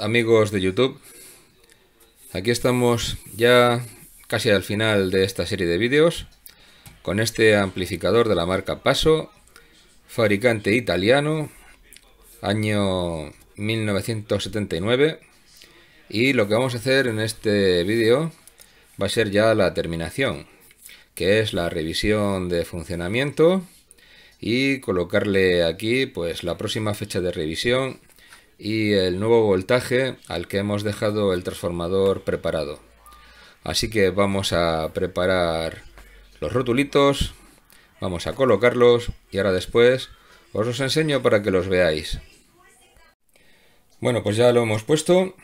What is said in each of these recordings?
amigos de YouTube. Aquí estamos ya casi al final de esta serie de vídeos con este amplificador de la marca Paso, fabricante italiano, año 1979. Y lo que vamos a hacer en este vídeo va a ser ya la terminación, que es la revisión de funcionamiento y colocarle aquí pues la próxima fecha de revisión y el nuevo voltaje al que hemos dejado el transformador preparado. Así que vamos a preparar los rotulitos, vamos a colocarlos y ahora después os los enseño para que los veáis. Bueno, pues ya lo hemos puesto,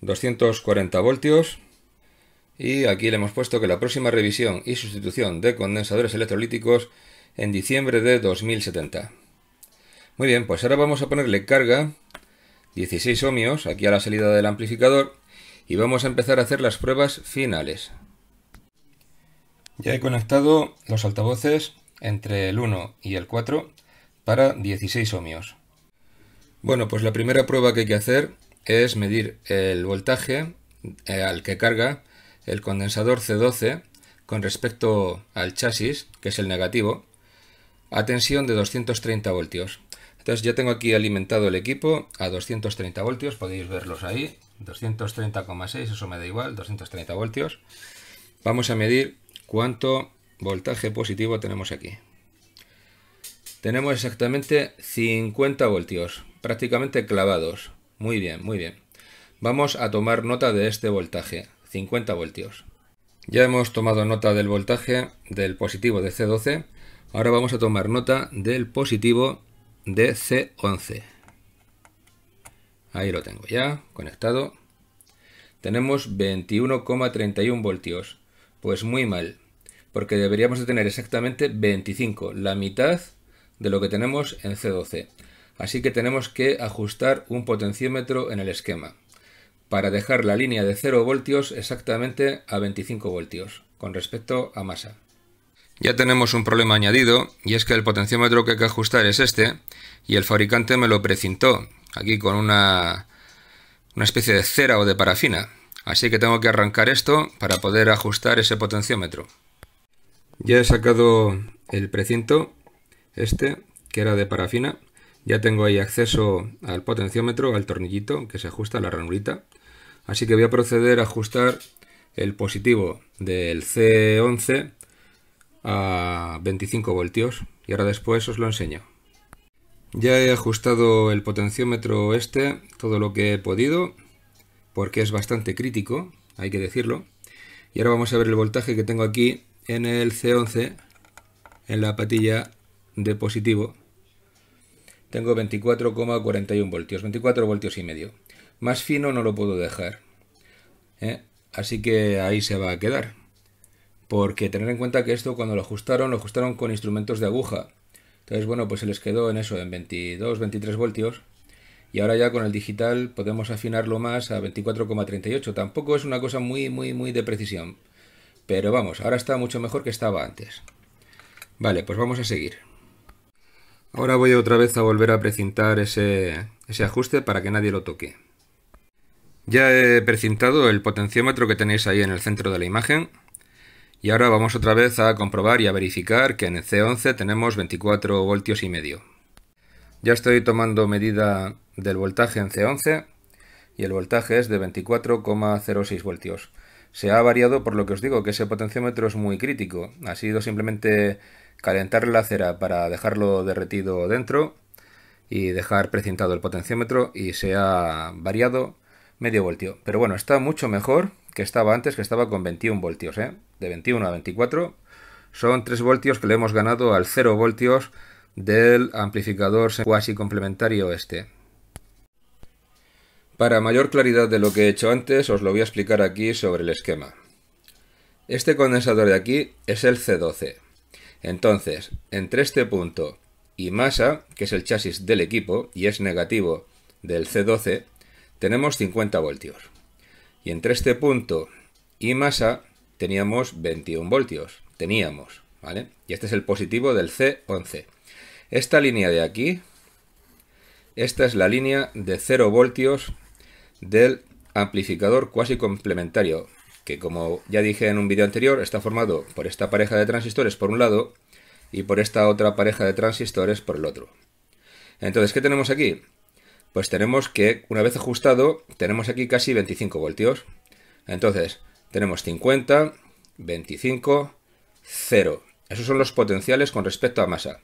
240 voltios, y aquí le hemos puesto que la próxima revisión y sustitución de condensadores electrolíticos en diciembre de 2070. Muy bien, pues ahora vamos a ponerle carga 16 ohmios aquí a la salida del amplificador y vamos a empezar a hacer las pruebas finales. Ya he conectado los altavoces entre el 1 y el 4 para 16 ohmios. Bueno, pues la primera prueba que hay que hacer es medir el voltaje eh, al que carga el condensador C12 con respecto al chasis, que es el negativo, a tensión de 230 voltios. Entonces ya tengo aquí alimentado el equipo a 230 voltios, podéis verlos ahí, 230,6, eso me da igual, 230 voltios. Vamos a medir cuánto voltaje positivo tenemos aquí. Tenemos exactamente 50 voltios, prácticamente clavados. Muy bien, muy bien. Vamos a tomar nota de este voltaje, 50 voltios. Ya hemos tomado nota del voltaje del positivo de C12, ahora vamos a tomar nota del positivo de c 11 Ahí lo tengo ya, conectado. Tenemos 21,31 voltios. Pues muy mal, porque deberíamos de tener exactamente 25, la mitad de lo que tenemos en C12. Así que tenemos que ajustar un potenciómetro en el esquema para dejar la línea de 0 voltios exactamente a 25 voltios con respecto a masa. Ya tenemos un problema añadido, y es que el potenciómetro que hay que ajustar es este, y el fabricante me lo precintó, aquí con una, una especie de cera o de parafina. Así que tengo que arrancar esto para poder ajustar ese potenciómetro. Ya he sacado el precinto, este, que era de parafina. Ya tengo ahí acceso al potenciómetro, al tornillito que se ajusta a la ranurita. Así que voy a proceder a ajustar el positivo del C11 a 25 voltios y ahora después os lo enseño. Ya he ajustado el potenciómetro este todo lo que he podido porque es bastante crítico, hay que decirlo. Y ahora vamos a ver el voltaje que tengo aquí en el C11 en la patilla de positivo. Tengo 24,41 voltios, 24 voltios y medio. Más fino no lo puedo dejar. ¿eh? Así que ahí se va a quedar porque tener en cuenta que esto cuando lo ajustaron, lo ajustaron con instrumentos de aguja. Entonces, bueno, pues se les quedó en eso, en 22, 23 voltios. Y ahora ya con el digital podemos afinarlo más a 24,38. Tampoco es una cosa muy, muy, muy de precisión. Pero vamos, ahora está mucho mejor que estaba antes. Vale, pues vamos a seguir. Ahora voy otra vez a volver a precintar ese, ese ajuste para que nadie lo toque. Ya he precintado el potenciómetro que tenéis ahí en el centro de la imagen. Y ahora vamos otra vez a comprobar y a verificar que en el C11 tenemos 24 voltios y medio. Ya estoy tomando medida del voltaje en C11 y el voltaje es de 24,06 voltios. Se ha variado por lo que os digo, que ese potenciómetro es muy crítico. Ha sido simplemente calentar la cera para dejarlo derretido dentro y dejar precintado el potenciómetro y se ha variado medio voltio. Pero bueno, está mucho mejor que estaba antes, que estaba con 21 voltios, ¿eh? De 21 a 24 son 3 voltios que le hemos ganado al 0 voltios del amplificador cuasi complementario este. Para mayor claridad de lo que he hecho antes, os lo voy a explicar aquí sobre el esquema. Este condensador de aquí es el C12. Entonces, entre este punto y masa, que es el chasis del equipo y es negativo del C12, tenemos 50 voltios. Y entre este punto y masa teníamos 21 voltios. Teníamos, ¿vale? Y este es el positivo del C11. Esta línea de aquí, esta es la línea de 0 voltios del amplificador cuasi complementario, que como ya dije en un vídeo anterior, está formado por esta pareja de transistores por un lado y por esta otra pareja de transistores por el otro. Entonces, ¿qué tenemos aquí? pues tenemos que, una vez ajustado, tenemos aquí casi 25 voltios. Entonces, tenemos 50, 25, 0. Esos son los potenciales con respecto a masa.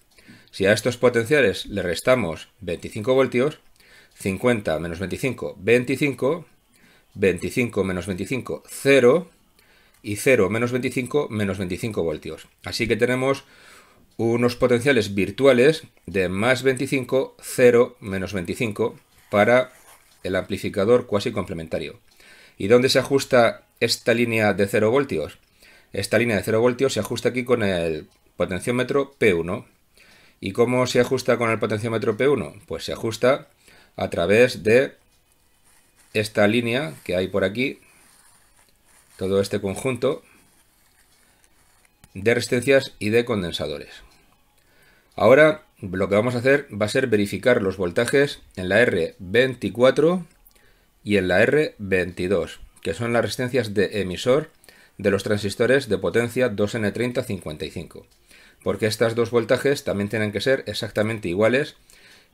Si a estos potenciales le restamos 25 voltios, 50 menos 25, 25, 25 menos 25, 0, y 0 menos 25, menos 25 voltios. Así que tenemos unos potenciales virtuales de más 25, 0, menos 25 para el amplificador cuasi complementario. ¿Y dónde se ajusta esta línea de 0 voltios? Esta línea de 0 voltios se ajusta aquí con el potenciómetro P1. ¿Y cómo se ajusta con el potenciómetro P1? Pues se ajusta a través de esta línea que hay por aquí, todo este conjunto, de resistencias y de condensadores. Ahora lo que vamos a hacer va a ser verificar los voltajes en la R24 y en la R22, que son las resistencias de emisor de los transistores de potencia 2N3055, porque estas dos voltajes también tienen que ser exactamente iguales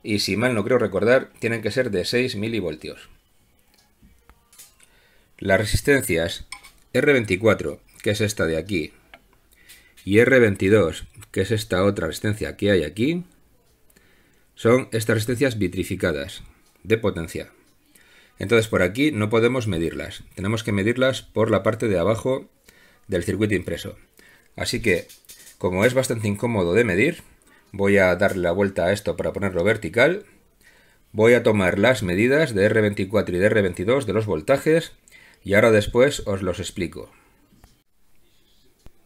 y si mal no creo recordar, tienen que ser de 6 milivoltios. Las resistencias R24, que es esta de aquí, y R22, que es esta otra resistencia que hay aquí, son estas resistencias vitrificadas de potencia. Entonces por aquí no podemos medirlas, tenemos que medirlas por la parte de abajo del circuito impreso. Así que, como es bastante incómodo de medir, voy a darle la vuelta a esto para ponerlo vertical. Voy a tomar las medidas de R24 y de R22 de los voltajes y ahora después os los explico.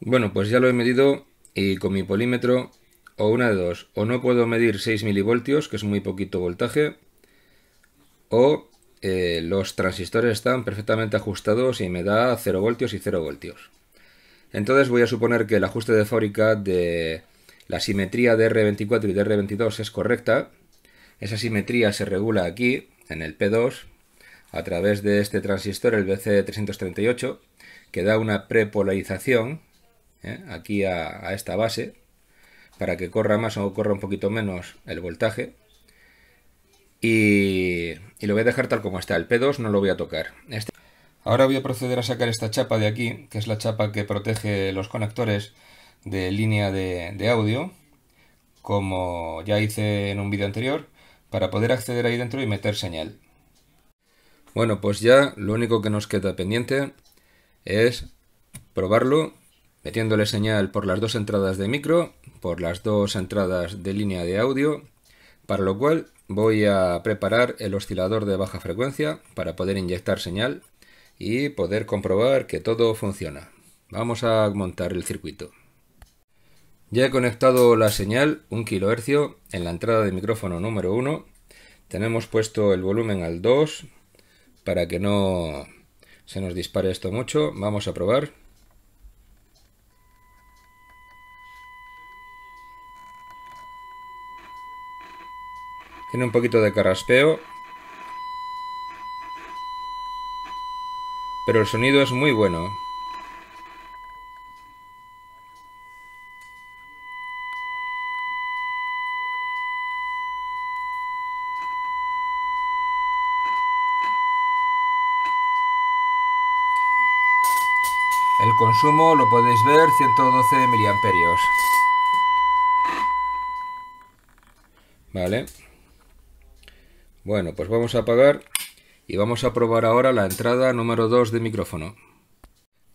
Bueno, pues ya lo he medido y con mi polímetro o una de dos, o no puedo medir 6 milivoltios, que es muy poquito voltaje, o eh, los transistores están perfectamente ajustados y me da 0 voltios y 0 voltios. Entonces voy a suponer que el ajuste de fábrica de la simetría de R24 y de R22 es correcta. Esa simetría se regula aquí, en el P2, a través de este transistor, el BC338, que da una prepolarización ¿eh? aquí a, esta base para que corra más o corra un poquito menos el voltaje. Y, lo voy a dejar tal como está. El P2 no lo voy a tocar. Este- Ahora voy a proceder a sacar esta chapa de aquí, que es la chapa que protege los conectores de línea de, de audio, como ya hice en un vídeo anterior, para poder acceder ahí dentro y meter señal. Bueno, pues ya lo único que nos queda pendiente es probarlo metiéndole señal por las dos entradas de micro, por las dos entradas de línea de audio, para lo cual voy a preparar el oscilador de baja frecuencia para poder inyectar señal y poder comprobar que todo funciona. Vamos a montar el circuito. Ya he conectado la señal 1 kHz en la entrada de micrófono número 1. Tenemos puesto el volumen al 2 para que no se nos dispare esto mucho. Vamos a probar. Tiene un poquito de carraspeo. Pero el sonido es muy bueno. El consumo lo podéis ver 112 miliamperios. Vale. Bueno, pues vamos a apagar y vamos a probar ahora la entrada número 2 de micrófono.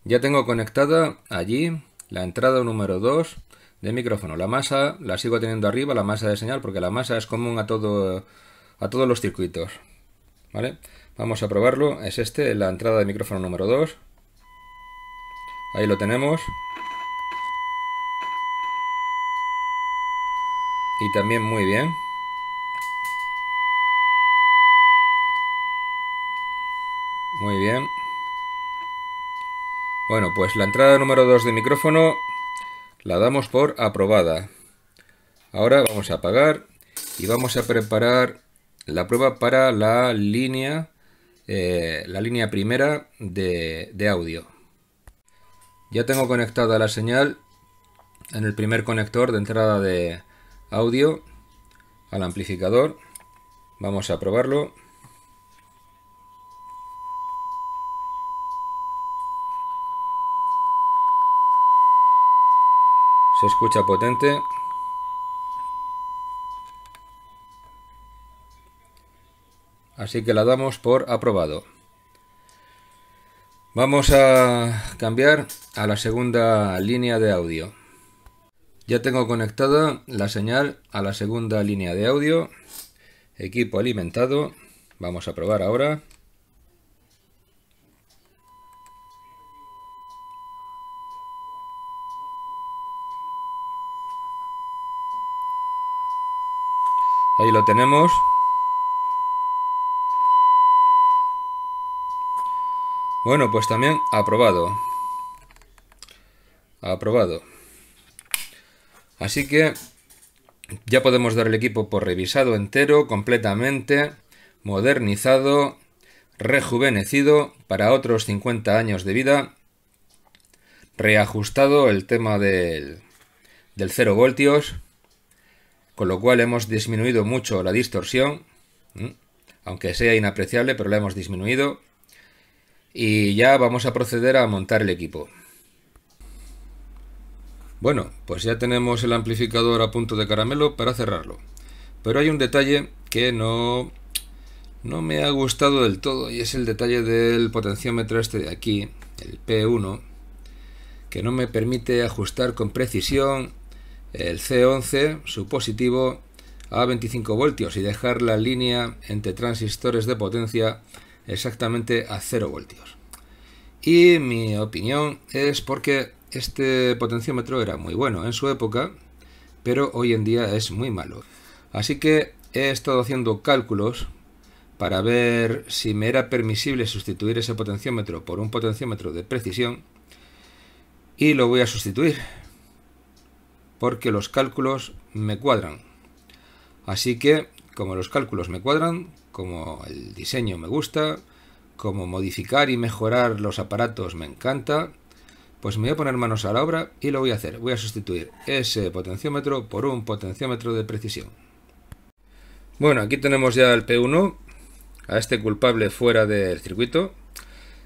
Ya tengo conectada allí la entrada número 2 de micrófono. La masa la sigo teniendo arriba, la masa de señal, porque la masa es común a, todo, a todos los circuitos. ¿Vale? Vamos a probarlo. Es este, la entrada de micrófono número 2. Ahí lo tenemos. Y también muy bien. Bueno, pues la entrada número 2 de micrófono la damos por aprobada. Ahora vamos a apagar y vamos a preparar la prueba para la línea, eh, la línea primera de audio. Ya tengo conectada la señal en el primer conector de entrada de audio al amplificador. Vamos a probarlo. escucha potente. Así que la damos por aprobado. Vamos a cambiar a la segunda línea de audio. Ya tengo conectada la señal a la segunda línea de audio. Equipo alimentado. Vamos a probar ahora. lo tenemos. Bueno, pues también aprobado. Aprobado. Así que ya podemos dar el equipo por revisado entero, completamente, modernizado, rejuvenecido para otros 50 años de vida, reajustado el tema del, del 0 voltios, con lo cual hemos disminuido mucho la distorsión, aunque sea inapreciable, pero la hemos disminuido. Y ya vamos a proceder a montar el equipo. Bueno, pues ya tenemos el amplificador a punto de caramelo para cerrarlo. Pero hay un detalle que no, no me ha gustado del todo y es el detalle del potenciómetro este de aquí, el P1, que no me permite ajustar con precisión el C11 su positivo a 25 voltios y dejar la línea entre transistores de potencia exactamente a 0 voltios. Y mi opinión es porque este potenciómetro era muy bueno en su época, pero hoy en día es muy malo. Así que he estado haciendo cálculos para ver si me era permisible sustituir ese potenciómetro por un potenciómetro de precisión y lo voy a sustituir porque los cálculos me cuadran. Así que, como los cálculos me cuadran, como el diseño me gusta, como modificar y mejorar los aparatos me encanta, pues me voy a poner manos a la obra y lo voy a hacer. Voy a sustituir ese potenciómetro por un potenciómetro de precisión. Bueno, aquí tenemos ya el P1, a este culpable fuera del circuito.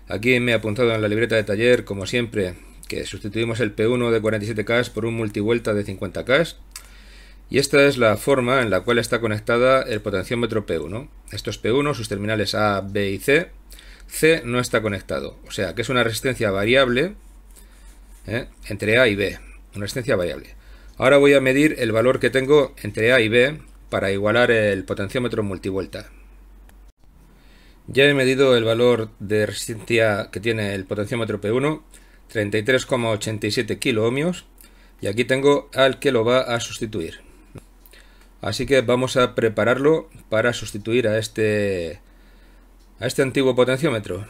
Aquí me he apuntado en la libreta de taller, como siempre, sustituimos el P1 de 47K por un multivuelta de 50K. Y esta es la forma en la cual está conectada el potenciómetro P1. Estos P1, sus terminales A, B y C, C no está conectado. O sea, que es una resistencia variable ¿eh? entre A y B. Una resistencia variable. Ahora voy a medir el valor que tengo entre A y B para igualar el potenciómetro multivuelta. Ya he medido el valor de resistencia que tiene el potenciómetro P1 33,87 kiloohmios y aquí tengo al que lo va a sustituir. Así que vamos a prepararlo para sustituir a este, a este antiguo potenciómetro.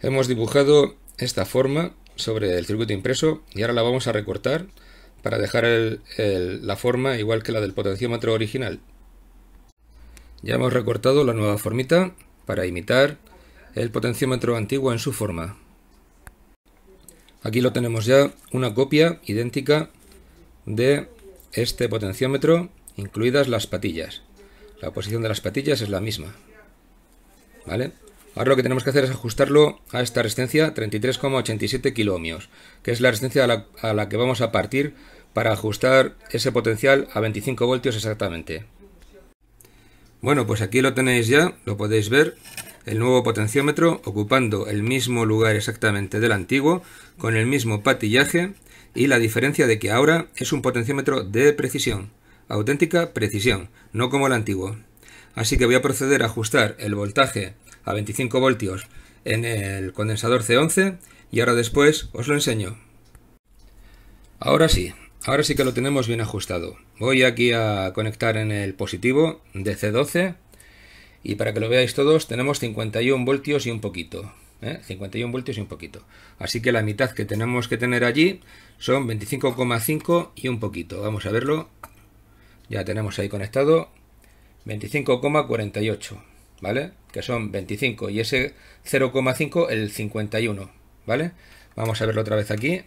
Hemos dibujado esta forma sobre el circuito impreso y ahora la vamos a recortar para dejar la forma igual que la del potenciómetro original. Ya hemos recortado la nueva formita para imitar el potenciómetro antiguo en su forma. Aquí lo tenemos ya, una copia idéntica de este potenciómetro, incluidas las patillas. La posición de las patillas es la misma. ¿Vale? Ahora lo que tenemos que hacer es ajustarlo a esta resistencia 33,87 kiloohmios, que es la resistencia a la, a la, que vamos a partir para ajustar ese potencial a 25 voltios exactamente. Bueno, pues aquí lo tenéis ya, lo podéis ver el nuevo potenciómetro ocupando el mismo lugar exactamente del antiguo, con el mismo patillaje y la diferencia de que ahora es un potenciómetro de precisión, auténtica precisión, no como el antiguo. Así que voy a proceder a ajustar el voltaje a 25 voltios en el condensador C11 y ahora después os lo enseño. Ahora sí, ahora sí que lo tenemos bien ajustado. Voy aquí a conectar en el positivo de C12 y para que lo veáis todos, tenemos 51 voltios y un poquito. 51 ¿eh? voltios y un poquito. Así que la mitad que tenemos que tener allí son 25,5 y un poquito. Vamos a verlo. Ya tenemos ahí conectado 25,48. ¿Vale? Que son 25 y ese 0,5 el 51. ¿Vale? Vamos a verlo otra vez aquí.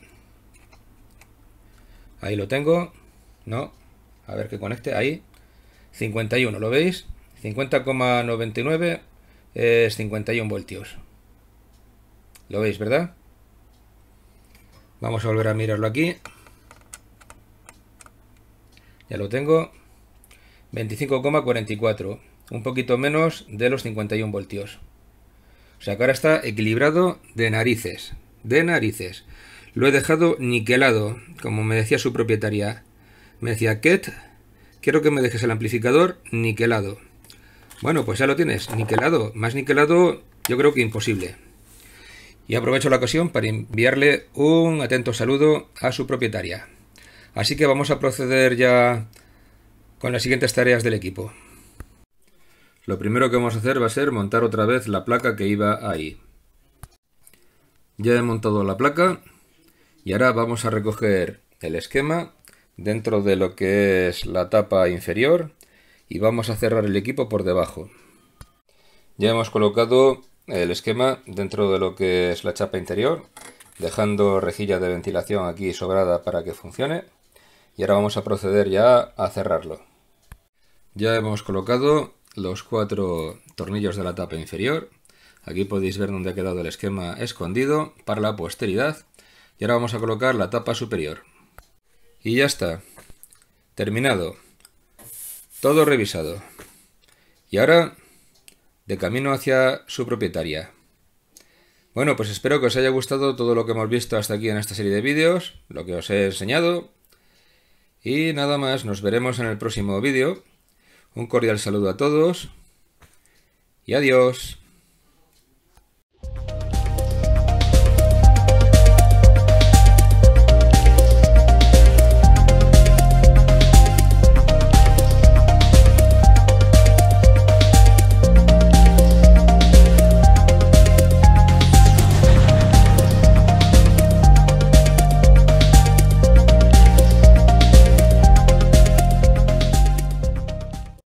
Ahí lo tengo. No. A ver que conecte. Ahí. 51. ¿Lo veis? 50,99 es 51 voltios. Lo veis, ¿verdad? Vamos a volver a mirarlo aquí. Ya lo tengo. 25,44. Un poquito menos de los 51 voltios. O sea que ahora está equilibrado de narices. De narices. Lo he dejado niquelado, como me decía su propietaria. Me decía, Ket, quiero que me dejes el amplificador niquelado. Bueno, pues ya lo tienes, niquelado. Más niquelado yo creo que imposible. Y aprovecho la ocasión para enviarle un atento saludo a su propietaria. Así que vamos a proceder ya con las siguientes tareas del equipo. Lo primero que vamos a hacer va a ser montar otra vez la placa que iba ahí. Ya he montado la placa y ahora vamos a recoger el esquema dentro de lo que es la tapa inferior y vamos a cerrar el equipo por debajo. Ya hemos colocado el esquema dentro de lo que es la chapa interior, dejando rejilla de ventilación aquí sobrada para que funcione. Y ahora vamos a proceder ya a cerrarlo. Ya hemos colocado los cuatro tornillos de la tapa inferior. Aquí podéis ver dónde ha quedado el esquema escondido para la posteridad. Y ahora vamos a colocar la tapa superior. Y ya está. Terminado. Todo revisado. Y ahora, de camino hacia su propietaria. Bueno, pues espero que os haya gustado todo lo que hemos visto hasta aquí en esta serie de vídeos, lo que os he enseñado. Y nada más, nos veremos en el próximo vídeo. Un cordial saludo a todos y adiós.